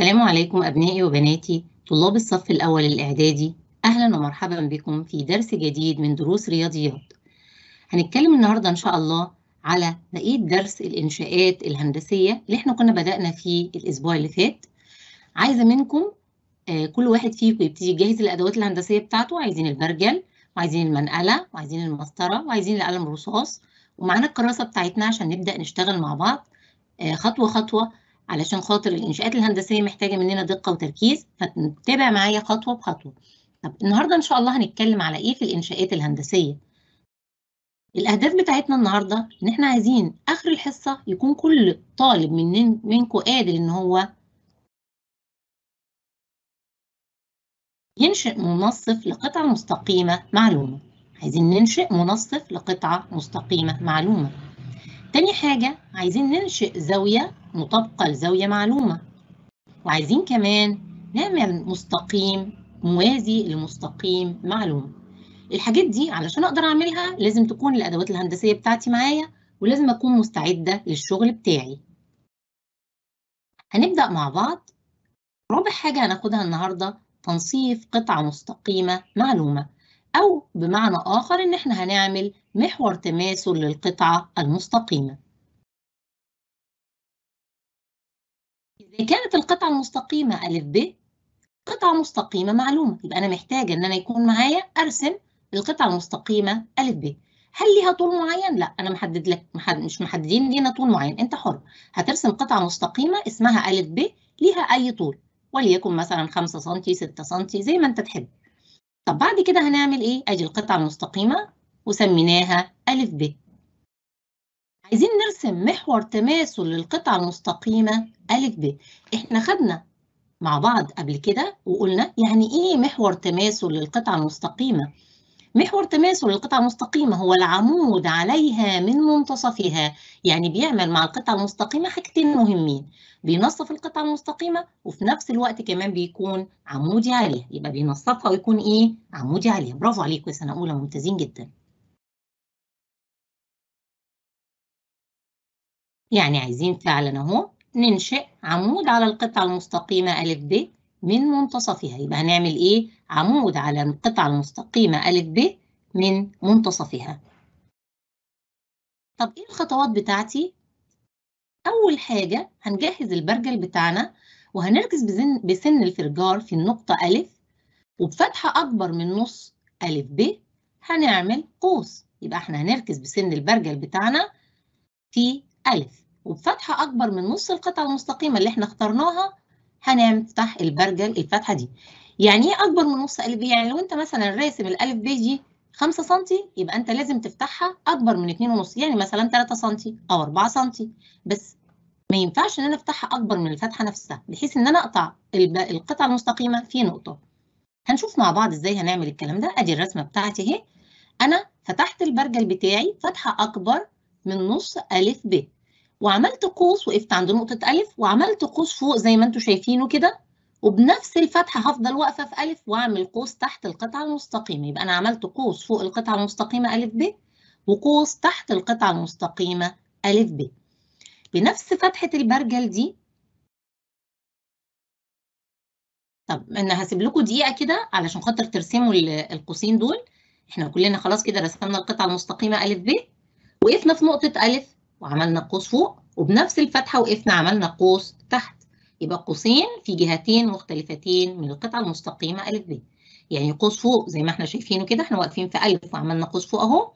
السلام عليكم أبنائي وبناتي طلاب الصف الأول الإعدادي أهلا ومرحبا بكم في درس جديد من دروس رياضيات هنتكلم النهاردة إن شاء الله على بقية درس الإنشاءات الهندسية اللي احنا كنا بدأنا فيه الأسبوع اللي فات عايزة منكم آه، كل واحد فيكم يبتدي يجهز الأدوات الهندسية بتاعته عايزين البرجل وعايزين المنقلة وعايزين المسطرة وعايزين القلم الرصاص ومعانا الكراسة بتاعتنا عشان نبدأ نشتغل مع بعض آه، خطوة خطوة علشان خاطر الانشاءات الهندسيه محتاجه مننا دقه وتركيز فتتابع معايا خطوه بخطوه طب النهارده ان شاء الله هنتكلم على ايه في الانشاءات الهندسيه الاهداف بتاعتنا النهارده ان احنا عايزين اخر الحصه يكون كل طالب من منكم قادر ان هو ينشئ منصف لقطعه مستقيمه معلومه عايزين ننشئ منصف لقطعه مستقيمه معلومه تاني حاجة عايزين ننشئ زاوية مطابقة لزاوية معلومة وعايزين كمان نعمل مستقيم موازي لمستقيم معلوم الحاجات دي علشان أقدر أعملها لازم تكون الأدوات الهندسية بتاعتي معايا ولازم أكون مستعدة للشغل بتاعي هنبدأ مع بعض رابع حاجة هناخدها النهاردة تنصيف قطعة مستقيمة معلومة أو بمعنى آخر إن إحنا هنعمل محور تماثل للقطعة المستقيمة إذا كانت القطعة المستقيمة أ ب قطعة مستقيمة معلومة يبقى أنا محتاجة إن أنا يكون معايا أرسم القطعة المستقيمة أ ب هل ليها طول معين؟ لا أنا محدد لك محد... مش محددين لينا طول معين أنت حر هترسم قطعة مستقيمة اسمها أ ب ليها أي طول وليكن مثلا 5 سم 6 سم زي ما أنت تحب طب بعد كده هنعمل إيه؟ أدي القطعة المستقيمة وسميناها ألف ب عايزين نرسم محور تماثل للقطعة المستقيمة ألف ب إحنا خدنا مع بعض قبل كده وقلنا يعني إيه محور تماثل للقطعة المستقيمة محور تماثل القطعة المستقيمة هو العمود عليها من منتصفها يعني بيعمل مع القطعة المستقيمة حاجتين مهمين بينصف القطعة المستقيمة وفي نفس الوقت كمان بيكون عمودي عليها يبقى بينصفها ويكون ايه عمودي عليها برافو عليكم يا سنة أولى ممتازين جدا يعني عايزين فعلا اهو ننشئ عمود على القطعة المستقيمة أ ب من منتصفها يبقى هنعمل إيه؟ عمود على القطعة المستقيمة أ ب من منتصفها طب إيه الخطوات بتاعتي؟ أول حاجة هنجهز البرجل بتاعنا وهنركز بسن, بسن الفرجار في النقطة أ وبفتحة أكبر من نص أ ب هنعمل قوس يبقى احنا هنركز بسن البرجل بتاعنا في ألف وبفتحة أكبر من نص القطعة المستقيمة اللي احنا اخترناها هنفتح البرجل الفتحة دي يعني ايه أكبر من نص ألف ب؟ يعني لو أنت مثلا راسم الألف ب دي 5 سم يبقى أنت لازم تفتحها أكبر من 2.5 يعني مثلا 3 سم أو 4 سم بس ما ينفعش إن أنا أفتحها أكبر من الفتحة نفسها بحيث إن أنا أقطع القطعة المستقيمة في نقطة هنشوف مع بعض إزاي هنعمل الكلام ده أدي الرسمة بتاعتي أهي أنا فتحت البرجل بتاعي فتحة أكبر من نص ألف ب وعملت قوس وقفت عند نقطة ألف وعملت قوس فوق زي ما انتم شايفينه كده وبنفس الفتحة هفضل واقفة في ألف وأعمل قوس تحت القطعة المستقيمة يبقى أنا عملت قوس فوق القطعة المستقيمة ألف ب وقوس تحت القطعة المستقيمة ألف ب بنفس فتحة البرجل دي طب أنا هسيب لكم دقيقة كده علشان خاطر ترسموا القوسين دول احنا كلنا خلاص كده رسمنا القطعة المستقيمة ألف ب وقفنا في نقطة ألف وعملنا قوس فوق وبنفس الفتحة وقفنا عملنا قوس تحت يبقى قوسين في جهتين مختلفتين من القطعة المستقيمة ألف ب يعني قوس فوق زي ما احنا شايفينه كده احنا واقفين في ألف وعملنا قوس فوق أهو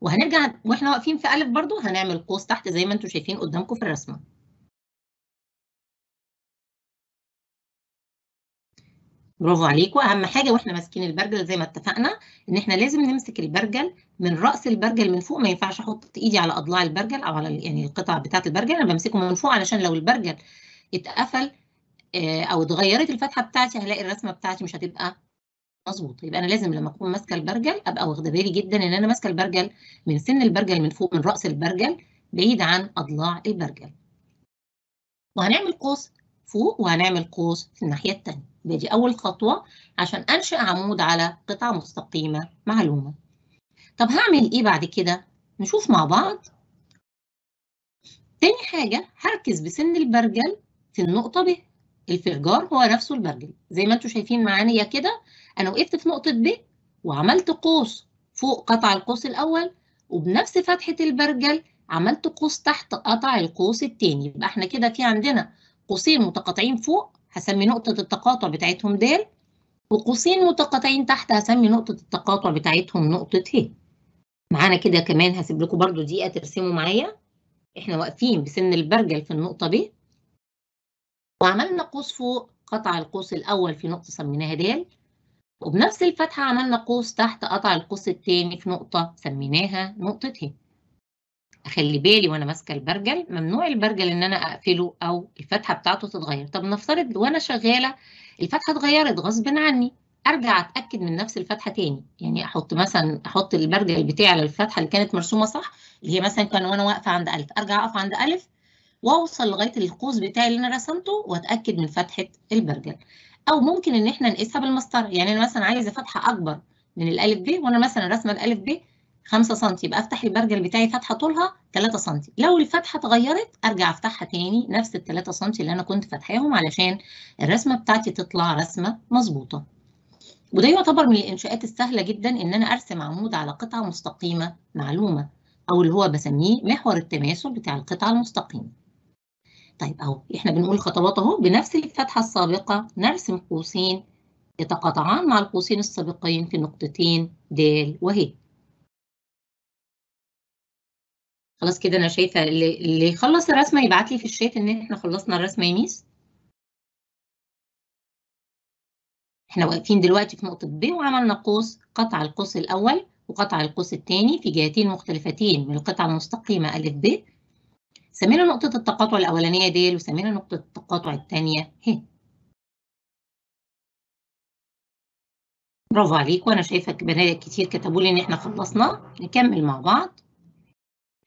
وهنرجع واحنا واقفين في ألف برضو هنعمل قوس تحت زي ما انتم شايفين قدامكم في الرسمة برافو عليكم اهم حاجه واحنا ماسكين البرجل زي ما اتفقنا ان احنا لازم نمسك البرجل من راس البرجل من فوق ما ينفعش احط ايدي على اضلاع البرجل او على يعني القطع بتاعه البرجل انا بمسكه من فوق علشان لو البرجل اتقفل آه، او اتغيرت الفتحه بتاعتي هلاقي الرسمه بتاعتي مش هتبقى مظبوط يبقى انا لازم لما اكون ماسكه البرجل ابقى واخده بالي جدا ان انا ماسكه البرجل من سن البرجل من فوق من راس البرجل بعيد عن اضلاع البرجل وهنعمل قوس فوق وهنعمل قوس في الناحيه الثانيه دي أول خطوة عشان أنشئ عمود على قطعة مستقيمة معلومة طب هعمل إيه بعد كده؟ نشوف مع بعض تاني حاجة هركز بسن البرجل في النقطة ب الفرجار هو نفسه البرجل زي ما انتوا شايفين يا كده أنا وقفت في نقطة ب وعملت قوس فوق قطع القوس الأول وبنفس فتحة البرجل عملت قوس تحت قطع القوس التاني يبقى احنا كده في عندنا قوسين متقاطعين فوق هسمي نقطة التقاطع بتاعتهم د وقوسين متقاطعين تحت هسمي نقطة التقاطع بتاعتهم نقطة ه معانا كده كمان هسيب لكم برضو دقيقة ترسموا معايا احنا واقفين بسن البرجل في النقطة ب وعملنا قوس فوق قطع القوس الأول في نقطة سميناها د وبنفس الفتحة عملنا قوس تحت قطع القوس التاني في نقطة سميناها نقطة ه اخلي بالي وانا ماسكه البرجل ممنوع البرجل ان انا اقفله او الفتحه بتاعته تتغير طب نفترض وانا شغاله الفتحه اتغيرت غصب عني ارجع اتاكد من نفس الفتحه تاني يعني احط مثلا احط البرجل بتاعي على الفتحه اللي كانت مرسومه صح اللي هي مثلا كان وانا واقفه عند الف ارجع اقف عند الف واوصل لغايه القوس بتاعي اللي انا رسمته واتاكد من فتحه البرجل او ممكن ان احنا نقيسها بالمسطره يعني انا مثلا عايزه فتحه اكبر من الالف ب وانا مثلا رسمه الالف ب 5 سم يبقى افتح البرجل بتاعي فتحه طولها 3 سم لو الفتحه اتغيرت ارجع افتحها تاني نفس ال 3 سم اللي انا كنت فاتحاهم علشان الرسمه بتاعتي تطلع رسمه مظبوطه وده يعتبر من الانشاءات السهله جدا ان انا ارسم عمود على قطعه مستقيمه معلومه او اللي هو بسميه محور التماثل بتاع القطعه المستقيمه طيب اهو احنا بنقول خطوات اهو بنفس الفتحه السابقه نرسم قوسين يتقاطعان مع القوسين السابقين في نقطتين د وه خلاص كده انا شايفه اللي, اللي يخلص الرسمه يبعت لي في الشات ان احنا خلصنا الرسمه يا ميس احنا واقفين دلوقتي في نقطه ب وعملنا قوس قطع القوس الاول وقطع القوس الثاني في جهتين مختلفتين من القطعه المستقيمه ا ب سمينا نقطه التقاطع الاولانيه د وسمينا نقطه التقاطع الثانيه ه برافو عليكم انا شايفه بنات كتير كتبوا لي ان احنا خلصنا نكمل مع بعض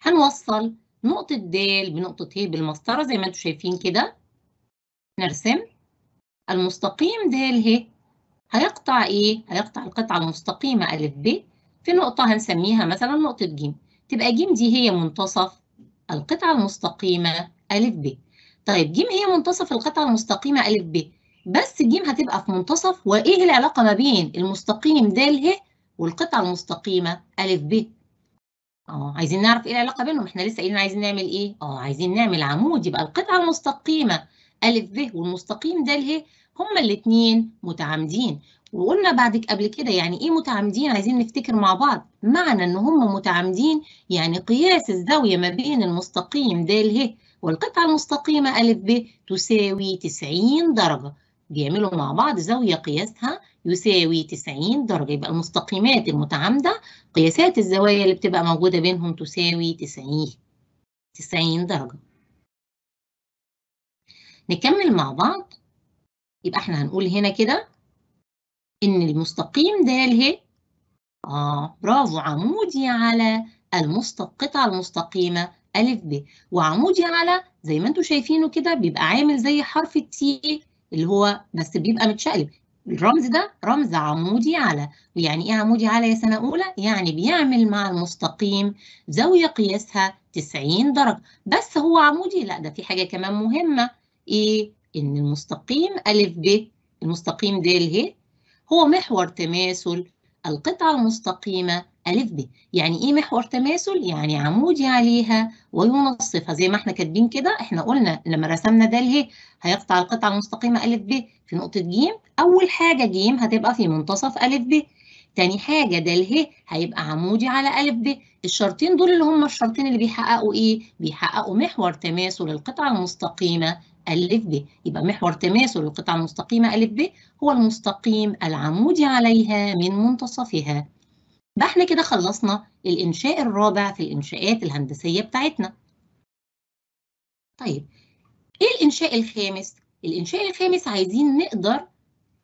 هنوصل نقطة د بنقطة ه بالمسطرة زي ما انتم شايفين كده نرسم المستقيم د ه هيقطع ايه؟ هيقطع القطعة المستقيمة أ ب في نقطة هنسميها مثلا نقطة ج تبقى ج دي هي منتصف القطعة المستقيمة أ ب طيب ج هي منتصف القطعة المستقيمة أ ب بس ج هتبقى في منتصف وإيه العلاقة ما بين المستقيم د ه والقطعة المستقيمة أ ب اه عايزين نعرف ايه العلاقه بينهم احنا لسه قايلين عايزين نعمل ايه اه عايزين نعمل عمود يبقى القطعه المستقيمه ا ب والمستقيم د ه إيه؟ هما الاثنين متعامدين وقلنا بعد قبل كده يعني ايه متعامدين عايزين نفتكر مع بعض معنى ان هما متعامدين يعني قياس الزاويه ما بين المستقيم د ه إيه؟ والقطعه المستقيمه ا ب تساوي 90 درجه بيعملوا مع بعض زاوية قياسها يساوي 90 درجة يبقى المستقيمات المتعامدة قياسات الزوايا اللي بتبقى موجودة بينهم تساوي 90 90 درجة نكمل مع بعض يبقى احنا هنقول هنا كده ان المستقيم د اه برافو عمودي على المستقطع المستقيمة أ ب وعمودي على زي ما انتم شايفينه كده بيبقى عامل زي حرف التي اللي هو بس بيبقى متشقلب الرمز ده رمز عمودي على ويعني ايه عمودي على يا سنه اولى يعني بيعمل مع المستقيم زاويه قياسها 90 درجه بس هو عمودي لا ده في حاجه كمان مهمه ايه ان المستقيم ا ب المستقيم د ه هو محور تماثل القطعه المستقيمه ألف ب يعني إيه محور تماثل؟ يعني عمودي عليها وينصفها زي ما إحنا كاتبين كده إحنا قلنا لما رسمنا ده ه هيقطع القطعة المستقيمة ألف ب في نقطة ج أول حاجة ج هتبقى في منتصف ألف ب تاني حاجة ده ه هيبقى عمودي على ألف ب الشرطين دول اللي هم الشرطين اللي بيحققوا إيه؟ بيحققوا محور تماثل القطعة المستقيمة ألف ب يبقى محور تماثل القطعة المستقيمة ألف ب هو المستقيم العمودي عليها من منتصفها يبقى احنا كده خلصنا الإنشاء الرابع في الإنشاءات الهندسية بتاعتنا. طيب إيه الإنشاء الخامس؟ الإنشاء الخامس عايزين نقدر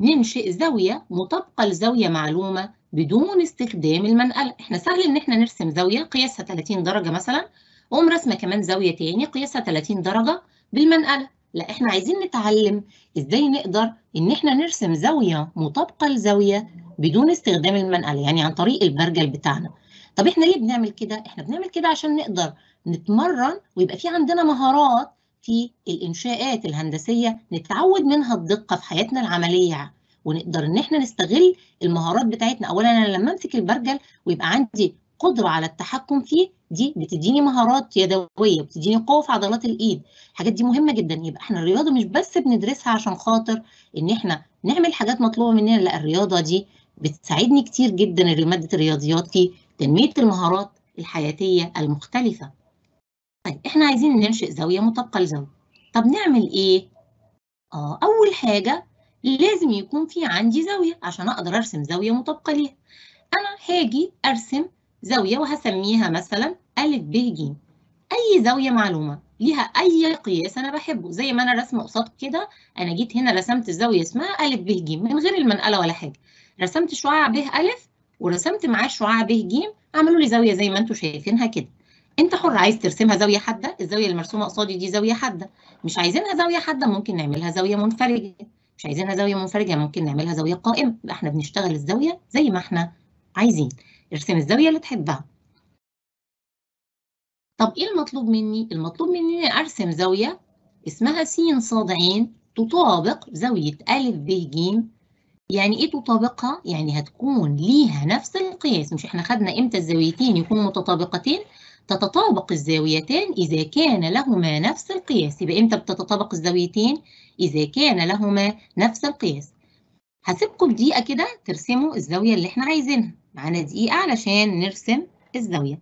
ننشئ زاوية مطابقة لزاوية معلومة بدون استخدام المنقلة، احنا سهل إن احنا نرسم زاوية قياسها 30 درجة مثلا، اقوم راسمة كمان زاوية تاني قياسها 30 درجة بالمنقلة، لا احنا عايزين نتعلم إزاي نقدر إن احنا نرسم زاوية مطابقة لزاوية بدون استخدام المنقل يعني عن طريق البرجل بتاعنا طب احنا ليه بنعمل كده احنا بنعمل كده عشان نقدر نتمرن ويبقى في عندنا مهارات في الانشاءات الهندسيه نتعود منها الدقه في حياتنا العمليه ونقدر ان احنا نستغل المهارات بتاعتنا اولا انا لما امسك البرجل ويبقى عندي قدره على التحكم فيه دي بتديني مهارات يدويه بتديني قوه في عضلات الايد الحاجات دي مهمه جدا يبقى احنا الرياضه مش بس بندرسها عشان خاطر ان احنا نعمل حاجات مطلوبه مننا لا الرياضه دي بتساعدني كتير جدا ماده الرياضيات في تنميه المهارات الحياتيه المختلفه طيب احنا عايزين ننشئ زاويه مطابقه لزاويه طب نعمل ايه اه اول حاجه لازم يكون في عندي زاويه عشان اقدر ارسم زاويه مطابقه ليها انا هاجي ارسم زاويه وهسميها مثلا ا ب ج اي زاويه معلومه ليها اي قياس انا بحبه زي ما انا رسمه قصاد كده انا جيت هنا رسمت الزاويه اسمها ا ب ج من غير المنقله ولا حاجه رسمت شعاع ب ألف ورسمت معاه شعاع ب ج اعملوا لي زاوية زي ما انتم شايفينها كده انت حر عايز ترسمها زاوية حادة الزاوية المرسومة قصادي دي زاوية حادة مش عايزينها زاوية حادة ممكن نعملها زاوية منفرجة مش عايزينها زاوية منفرجة ممكن نعملها زاوية قائمة يبقى احنا بنشتغل الزاوية زي ما احنا عايزين ارسم الزاوية اللي تحبها طب ايه المطلوب مني؟ المطلوب مني ارسم زاوية اسمها س ص ع تطابق زاوية أ ب ج يعني ايه تطابقها يعني هتكون ليها نفس القياس مش احنا خدنا امتى الزاويتين يكونوا متطابقتين تتطابق الزاويتان إذا كان لهما نفس القياس يبقى إمتى بتتطابق الزاويتين إذا كان لهما نفس القياس هسيبكم دقيقة كده ترسموا الزاوية اللي احنا عايزينها معانا دقيقة علشان نرسم الزاوية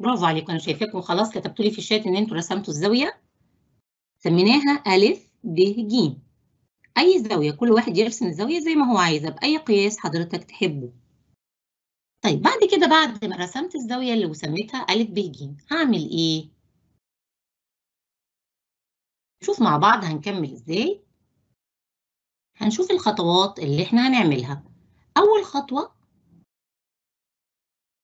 برافو عليكم أنا شايفاكم خلاص كتبتوا لي في الشات إن أنتوا رسمتوا الزاوية سميناها ألف ب ج أي زاوية كل واحد يرسم الزاوية زي ما هو عايزها بأي قياس حضرتك تحبه طيب بعد كده بعد ما رسمت الزاوية اللي وسميتها أ ب ج هعمل إيه؟ نشوف مع بعض هنكمل إزاي هنشوف الخطوات اللي إحنا هنعملها أول خطوة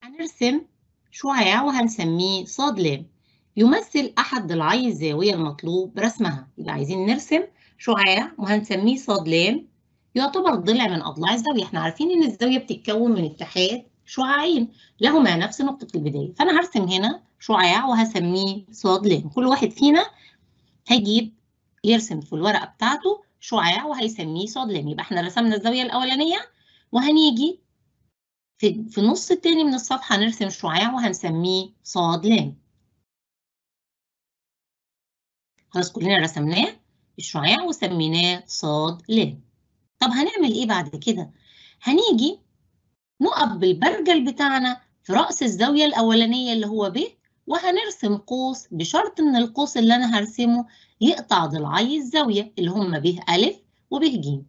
هنرسم شعاع وهنسميه صاد لام يمثل أحد ضلعي الزاوية المطلوب رسمها يبقى عايزين نرسم شعاع وهنسميه صاد لام يعتبر ضلع من أضلاع الزاوية احنا عارفين إن الزاوية بتتكون من اتحاد شعاعين لهما نفس نقطة البداية فأنا هرسم هنا شعاع وهسميه صاد لام كل واحد فينا هيجيب يرسم في الورقة بتاعته شعاع وهيسميه صاد لام يبقى احنا رسمنا الزاوية الأولانية وهنيجي في, في النص التاني من الصفحة هنرسم شعاع وهنسميه صاد لام خلاص كلنا رسمناه الشعاع وسميناه صاد ل طب هنعمل ايه بعد كده هنيجي نقف بالبرجل بتاعنا في رأس الزاوية الأولانية اللي هو ب وهنرسم قوس بشرط إن القوس اللي أنا هرسمه يقطع ضلعي الزاوية اللي هم ب أ وب ج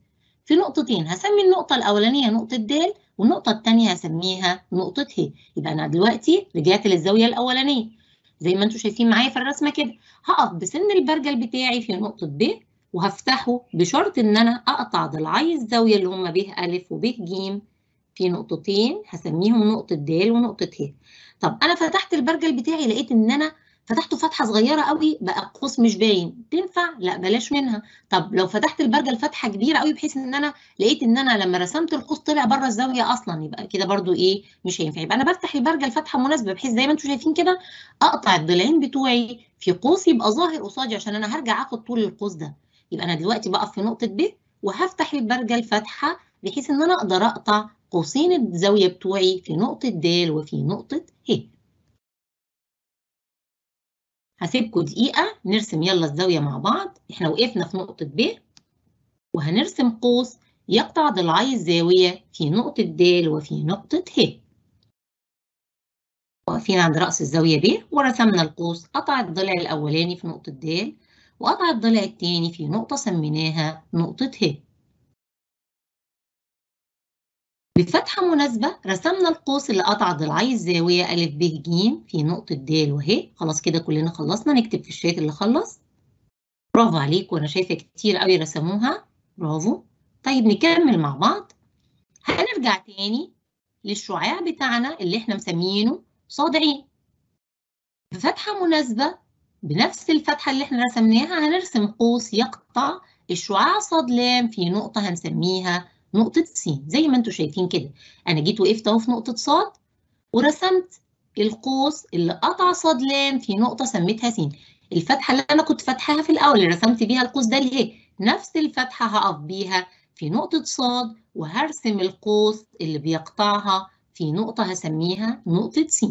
في نقطتين هسمي النقطة الأولانية نقطة د والنقطة الثانية هسميها نقطة ه يبقى أنا دلوقتي رجعت للزاوية الأولانية زي ما انتم شايفين معايا في الرسمه كده هقف بسن البرجل بتاعي في نقطه ب وهفتحه بشرط ان انا اقطع ضلعي الزاويه اللي هما ب ا وب ج في نقطتين هسميهم نقطه د ونقطه ه طب انا فتحت البرجل بتاعي لقيت ان انا فتحته فتحه صغيره قوي بقى قوس مش باين تنفع لا بلاش منها طب لو فتحت البرجل فتحه كبيره قوي بحيث ان انا لقيت ان انا لما رسمت القوس طلع بره الزاويه اصلا يبقى كده برضو ايه مش هينفع يبقى انا بفتح البرجل فتحه مناسبه بحيث زي ما انتم شايفين كده اقطع الضلعين بتوعي في قوس يبقى ظاهر قصادي عشان انا هرجع اخد طول القوس ده يبقى انا دلوقتي بقف في نقطه ب وهفتح البرجل فتحه بحيث ان انا اقدر اقطع قوسين الزاويه بتوعي في نقطه د وفي نقطه ه هسيبكم دقيقة نرسم يلا الزاوية مع بعض احنا وقفنا في نقطة ب وهنرسم قوس يقطع ضلعي الزاوية في نقطة د وفي نقطة ه واقفين عند رأس الزاوية ب ورسمنا القوس قطع الضلع الأولاني في نقطة د وقطع الضلع الثاني في نقطة سميناها نقطة ه بفتحة مناسبة رسمنا القوس اللي قطع ضلعي الزاوية أ ب ج في نقطة د وهي خلاص كده كلنا خلصنا نكتب في الشات اللي خلص برافو عليكم أنا شايفة كتير قوي رسموها برافو طيب نكمل مع بعض هنرجع تاني للشعاع بتاعنا اللي احنا مسمينه صاد ع بفتحة مناسبة بنفس الفتحة اللي احنا رسمناها هنرسم قوس يقطع الشعاع صاد لام في نقطة هنسميها نقطة س زي ما انتم شايفين كده أنا جيت وقفت أهو في نقطة ص ورسمت القوس اللي قطع ص ل في نقطة سميتها س الفتحة اللي أنا كنت فاتحاها في الأول اللي رسمت بيها القوس ده اللي هي نفس الفتحة هقف بيها في نقطة ص وهرسم القوس اللي بيقطعها في نقطة هسميها نقطة س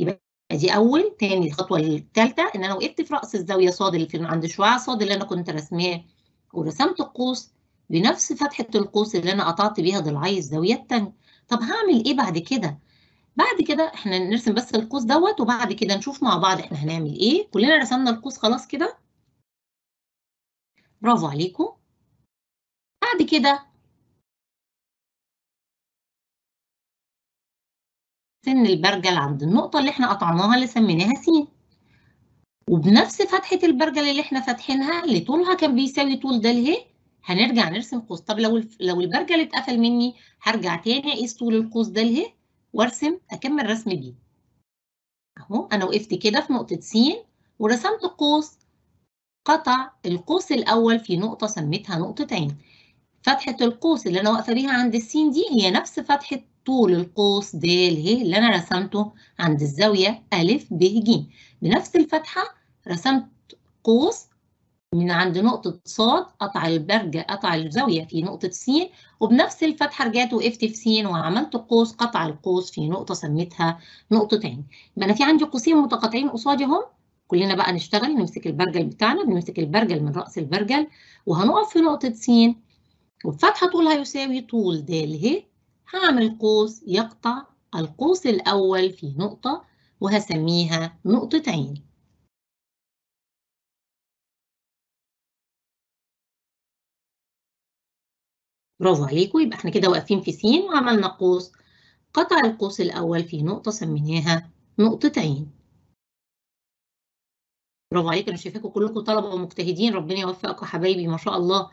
يبقى دي اول تاني الخطوه الثالثه ان انا وقفت في راس الزاويه ص اللي في عند شوية ص اللي انا كنت رسماه ورسمت القوس بنفس فتحة القوس اللي أنا قطعت بيها ضلعي الزاوية التانية طب هعمل إيه بعد كده؟ بعد كده إحنا نرسم بس القوس دوت وبعد كده نشوف مع بعض إحنا هنعمل إيه كلنا رسمنا القوس خلاص كده برافو عليكم بعد كده سن البرجل عند النقطة اللي احنا قطعناها اللي سميناها س وبنفس فتحة البرجل اللي احنا فاتحينها اللي طولها كان بيساوي طول ده لهي هنرجع نرسم قوس طب لو لو البرجل اتقفل مني هرجع تاني اقيس طول القوس ده لهي وارسم اكمل رسم بيه اهو انا وقفت كده في نقطه س ورسمت قوس قطع القوس الاول في نقطه سميتها نقطه عين فتحه القوس اللي انا واقفه بيها عند الس دي هي نفس فتحه طول القوس د ه اللي انا رسمته عند الزاويه ا ب ج بنفس الفتحه رسمت قوس من عند نقطة ص قطع البرج قطع الزاوية في نقطة س وبنفس الفتحة رجعت وقفت في س وعملت قوس قطع القوس في نقطة سميتها نقطة يبقى أنا في عندي قوسين متقاطعين قصادي اهم كلنا بقى نشتغل نمسك البرجل بتاعنا بنمسك البرجل من رأس البرجل وهنقف في نقطة س وبفتحة طولها يساوي طول د ه هعمل قوس يقطع القوس الأول في نقطة وهسميها نقطة عين برافو عليكم يبقى احنا كده واقفين في س وعملنا قوس قطع القوس الأول في نقطة سميناها نقطة عين برافو عليكم انا شايفاكم كلكم طلبة ومجتهدين ربنا يوفقكم حبايبي ما شاء الله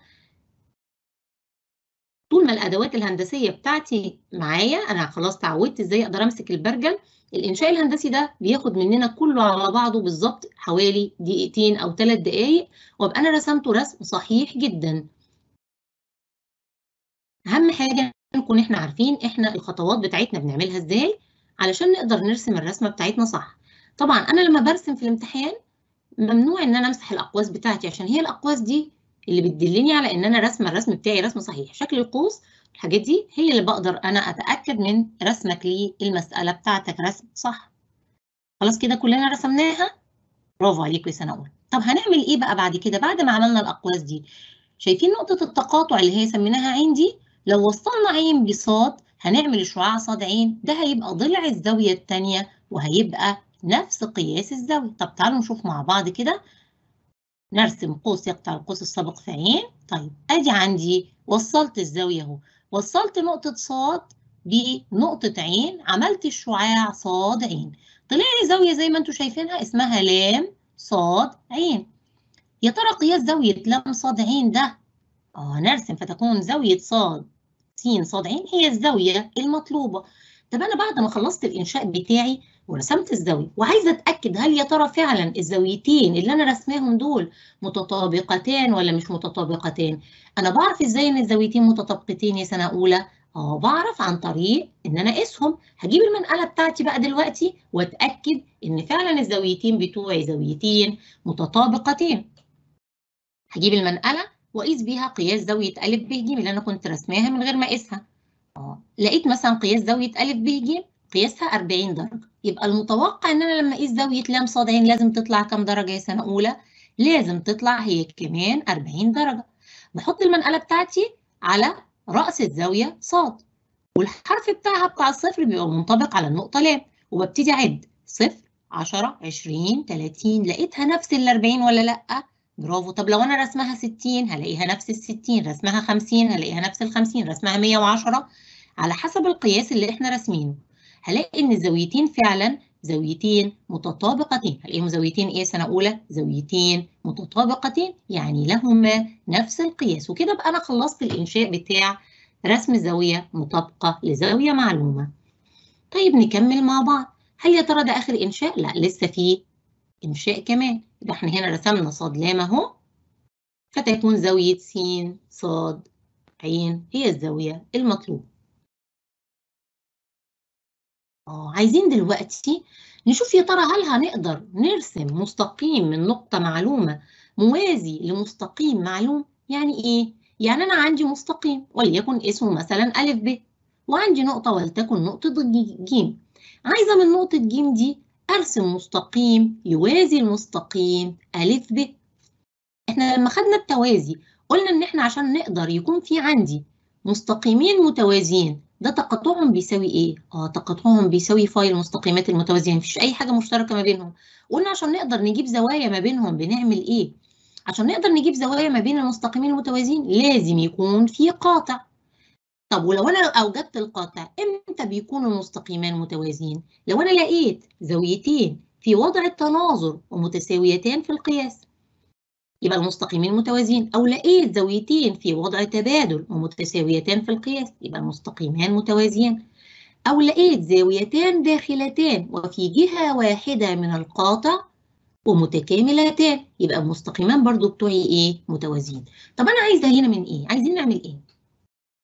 طول ما الادوات الهندسيه بتاعتي معايا انا خلاص اتعودت ازاي اقدر امسك البرجل الانشاء الهندسي ده بياخد مننا كله على بعضه بالظبط حوالي دقيقتين او ثلاث دقائق وابقى انا رسمته رسم صحيح جدا اهم حاجه نكون احنا عارفين احنا الخطوات بتاعتنا بنعملها ازاي علشان نقدر نرسم الرسمه بتاعتنا صح طبعا انا لما برسم في الامتحان ممنوع ان انا امسح الاقواس بتاعتي عشان هي الاقواس دي اللي بتدلني على ان انا رسم الرسم بتاعي رسم صحيح شكل القوس الحاجات دي هي اللي بقدر انا اتاكد من رسمك للمساله بتاعتك رسم صح خلاص كده كلنا رسمناها برافو عليكم يا سنه اولى طب هنعمل ايه بقى بعد كده بعد ما عملنا الاقواس دي شايفين نقطه التقاطع اللي هي سميناها عين دي لو وصلنا عين بصاد هنعمل شعاع صاد عين ده هيبقى ضلع الزاوية التانية وهيبقى نفس قياس الزاوية طب تعالوا نشوف مع بعض كده نرسم قوس يقطع القوس السابق في عين طيب ادي عندي وصلت الزاوية اهو وصلت نقطة صاد بنقطة عين عملت الشعاع صاد عين طلع لي زاوية زي ما انتم شايفينها اسمها لام صاد عين يا ترى قياس زاوية لام صاد عين ده اه نرسم فتكون زاوية صاد س ص ع هي الزاوية المطلوبة طب أنا بعد ما خلصت الإنشاء بتاعي ورسمت الزاوية وعايزة أتأكد هل يا ترى فعلا الزاويتين اللي أنا رسماهم دول متطابقتان ولا مش متطابقتان أنا بعرف إزاي إن الزاويتين متطابقتين يا سنة أولى اه بعرف عن طريق ان انا اقيسهم هجيب المنقله بتاعتي بقى دلوقتي واتاكد ان فعلا الزاويتين بتوعي زاويتين متطابقتين هجيب المنقله وقيس بيها قياس زاوية أ ب ج اللي أنا كنت رسماها من غير ما أقيسها. آه، لقيت مثلا قياس زاوية أ ب ج قياسها 40 درجة، يبقى المتوقع إن أنا لما أقيس زاوية لام ص ع لازم تطلع كام درجة يا سنة أولى؟ لازم تطلع هي كمان 40 درجة. بحط المنقلة بتاعتي على رأس الزاوية ص والحرف بتاعها بتاع الصفر بيبقى منطبق على النقطة لام وببتدي أعد صفر 10 20 30 لقيتها نفس ال 40 ولا لأ؟ برافو طب لو انا رسمها 60 هلاقيها نفس ال 60 رسمها 50 هلاقيها نفس ال 50 رسمها 110 على حسب القياس اللي احنا راسمينه هلاقي ان الزاويتين فعلا زاويتين متطابقتين هلاقيهم زاويتين ايه سنه اولى زاويتين متطابقتين يعني لهما نفس القياس وكده بقى انا خلصت الانشاء بتاع رسم زاويه مطابقه لزاويه معلومه طيب نكمل مع بعض هل يا ترى ده اخر انشاء لا لسه فيه انشاء كمان يبقى احنا هنا رسمنا صاد لام اهو فتكون زاوية س ص ع هي الزاوية المطلوبة اه عايزين دلوقتي نشوف يا ترى هل هنقدر نرسم مستقيم من نقطة معلومة موازي لمستقيم معلوم يعني ايه؟ يعني انا عندي مستقيم وليكن اسمه مثلا ا ب وعندي نقطة ولتكن نقطة ج عايزة من نقطة ج دي أرسم مستقيم يوازي المستقيم ألف ب احنا لما خدنا التوازي قلنا إن احنا عشان نقدر يكون في عندي مستقيمين متوازيين ده تقاطعهم بيساوي ايه؟ اه تقاطعهم بيساوي فاي المستقيمات المتوازيه مفيش اي حاجه مشتركه ما بينهم قلنا عشان نقدر نجيب زوايا ما بينهم بنعمل ايه؟ عشان نقدر نجيب زوايا ما بين المستقيمين المتوازيين لازم يكون في قاطع طب ولو أنا أوجدت القاطع إمتى بيكونوا مستقيمان متوازيين؟ لو أنا لقيت زاويتين في وضع التناظر ومتساويتان في القياس يبقى المستقيمين متوازيين أو لقيت زاويتين في وضع تبادل ومتساويتان في القياس يبقى المستقيمان متوازيان أو لقيت زاويتان داخلتان وفي جهة واحدة من القاطع ومتكاملتان يبقى المستقيمان برضو بتوعي إيه متوازيين طب أنا عايزة هنا من إيه؟ عايزين نعمل إيه؟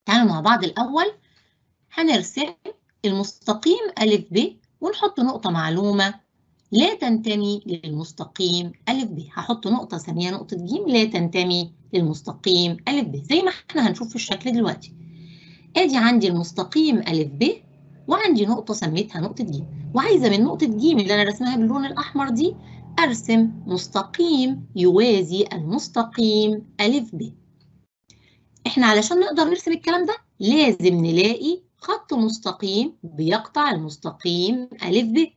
تعالوا مع بعض الأول هنرسم المستقيم ألف ب ونحط نقطة معلومة لا تنتمي للمستقيم ألف ب هحط نقطة ثانية نقطة ج لا تنتمي للمستقيم ألف ب زي ما احنا هنشوف في الشكل دلوقتي ادي عندي المستقيم ألف ب وعندي نقطة سميتها نقطة ج وعايزة من نقطة ج اللي أنا رسمها باللون الأحمر دي أرسم مستقيم يوازي المستقيم ألف ب احنا علشان نقدر نرسم الكلام ده لازم نلاقي خط مستقيم بيقطع المستقيم ألف ب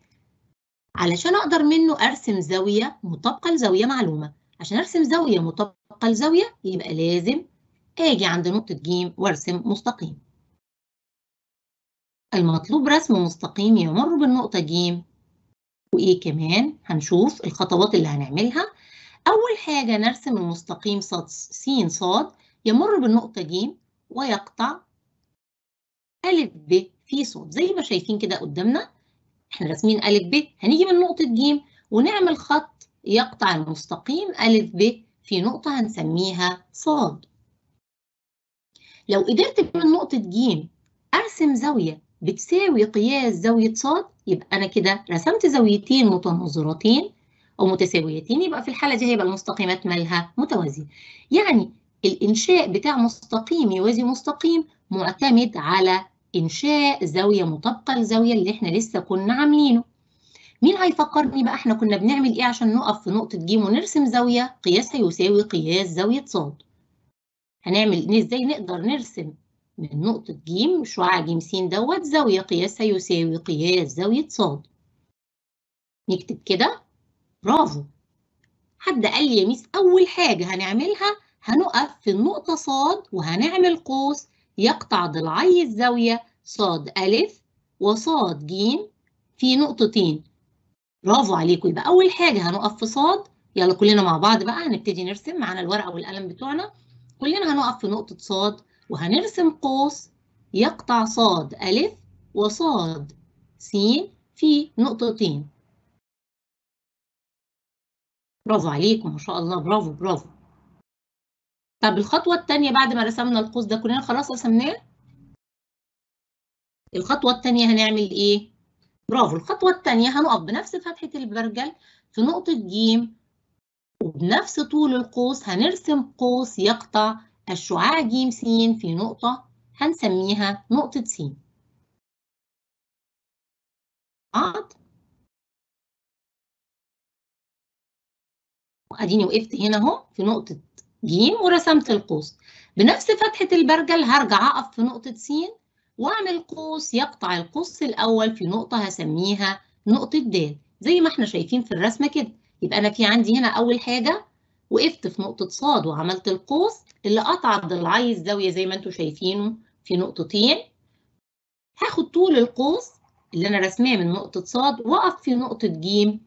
علشان أقدر منه أرسم زاوية مطابقة لزاوية معلومة عشان أرسم زاوية مطابقة لزاوية يبقى لازم آجي عند نقطة ج وأرسم مستقيم المطلوب رسم مستقيم يمر بالنقطة ج وإيه كمان هنشوف الخطوات اللي هنعملها أول حاجة نرسم المستقيم ص س ص يمر بالنقطة ج ويقطع ألف ب في ص زي ما شايفين كده قدامنا احنا راسمين ألف ب هنيجي من نقطة ج ونعمل خط يقطع المستقيم ألف ب في نقطة هنسميها صاد لو قدرت من نقطة ج أرسم زاوية بتساوي قياس زاوية صاد يبقى أنا كده رسمت زاويتين متناظرتين أو متساويتين يبقى في الحالة دي هيبقى المستقيمات مالها متوازية يعني الإنشاء بتاع مستقيم يوازي مستقيم معتمد على إنشاء زاوية مطابقة للزاوية اللي إحنا لسه كنا عاملينه. مين هيفكرني بقى إحنا كنا بنعمل إيه عشان نقف في نقطة ج ونرسم زاوية قياسها يساوي قياس زاوية ص. هنعمل إزاي نقدر نرسم من نقطة ج شعاع ج س دوت زاوية قياسها يساوي قياس زاوية ص. نكتب كده برافو. حد قال لي يا ميس أول حاجة هنعملها هنقف في النقطة صاد وهنعمل قوس يقطع ضلعي الزاوية صاد ألف وصاد جيم في نقطتين برافو عليكم يبقى أول حاجة هنقف في صاد يلا كلنا مع بعض بقى هنبتدي نرسم معانا الورقة والقلم بتوعنا كلنا هنقف في نقطة صاد وهنرسم قوس يقطع صاد ألف وصاد س في نقطتين برافو عليكم ما شاء الله برافو برافو طب الخطوة التانية بعد ما رسمنا القوس ده كلنا خلاص رسمناه الخطوة التانية هنعمل ايه؟ برافو الخطوة التانية هنقف بنفس فتحة البرجل في نقطة ج وبنفس طول القوس هنرسم قوس يقطع الشعاع ج س في نقطة هنسميها نقطة س. اديني وقفت هنا اهو في نقطة ج ورسمت القوس بنفس فتحة البرجل هرجع أقف في نقطة س وأعمل قوس يقطع القوس الأول في نقطة هسميها نقطة د زي ما احنا شايفين في الرسمة كده يبقى أنا في عندي هنا أول حاجة وقفت في نقطة ص وعملت القوس اللي قطع ضلعي الزاوية زي ما انتم شايفينه في نقطتين هاخد طول القوس اللي أنا رسماه من نقطة ص وأقف في نقطة ج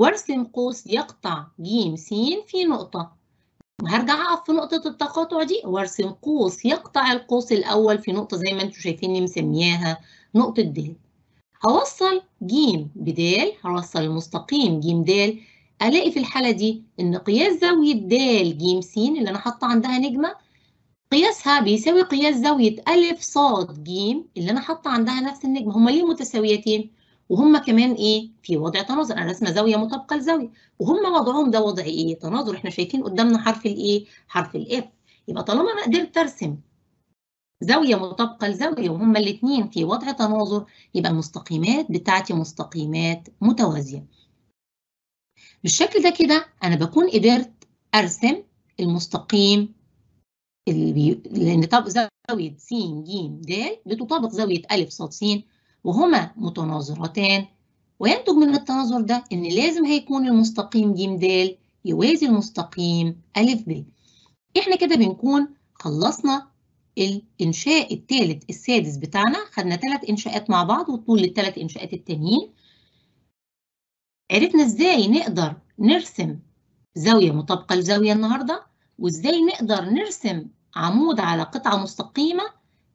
وارسم قوس يقطع ج س في نقطة وهرجع اقف في نقطه التقاطع دي وارسم قوس يقطع القوس الاول في نقطه زي ما انتم شايفيني مسمياها نقطه د هوصل ج بد هوصل المستقيم ج د الاقي في الحاله دي ان قياس زاويه د ج س اللي انا حاطه عندها نجمه قياسها بيساوي قياس زاويه ا ص ج اللي انا حاطه عندها نفس النجمه هما ليه متساويتين وهم كمان ايه في وضع تناظر انا رسمه زاويه مطابقه لزاويه وهم وضعهم ده وضع ايه تناظر احنا شايفين قدامنا حرف الايه حرف الاف يبقى طالما انا قدرت ارسم زاويه مطابقه لزاويه وهم الاثنين في وضع تناظر يبقى المستقيمات بتاعتي مستقيمات متوازيه بالشكل ده كده انا بكون قدرت ارسم المستقيم اللي بي... لان طب زاويه س ج د بتطابق زاويه ا ص س وهما متناظرتان وينتج من التناظر ده إن لازم هيكون المستقيم ج د يوازي المستقيم أ ب إحنا كده بنكون خلصنا الإنشاء الثالث السادس بتاعنا خدنا ثلاث إنشاءات مع بعض وطول التلات إنشاءات التانيين عرفنا إزاي نقدر نرسم زاوية مطابقة لزاوية النهاردة وإزاي نقدر نرسم عمود على قطعة مستقيمة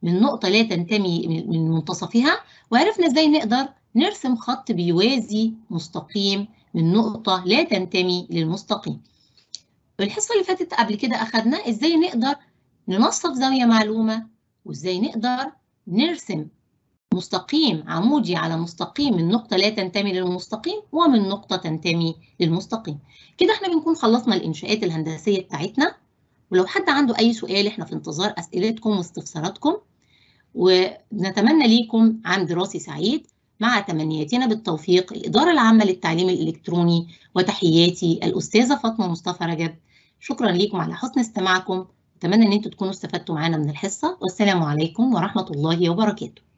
من نقطة لا تنتمي من منتصفها وعرفنا ازاي نقدر نرسم خط بيوازي مستقيم من نقطة لا تنتمي للمستقيم الحصة اللي فاتت قبل كده أخذنا ازاي نقدر ننصف زاوية معلومة وازاي نقدر نرسم مستقيم عمودي على مستقيم من نقطة لا تنتمي للمستقيم ومن نقطة تنتمي للمستقيم كده احنا بنكون خلصنا الإنشاءات الهندسية بتاعتنا ولو حد عنده أي سؤال احنا في انتظار أسئلتكم واستفساراتكم ونتمنى ليكم عام دراسي سعيد مع تمنياتنا بالتوفيق الإدارة العامة للتعليم الإلكتروني وتحياتي الأستاذة فاطمة مصطفى رجب شكرا ليكم على حسن استماعكم أتمنى أن أنتم تكونوا استفدتوا معنا من الحصة والسلام عليكم ورحمة الله وبركاته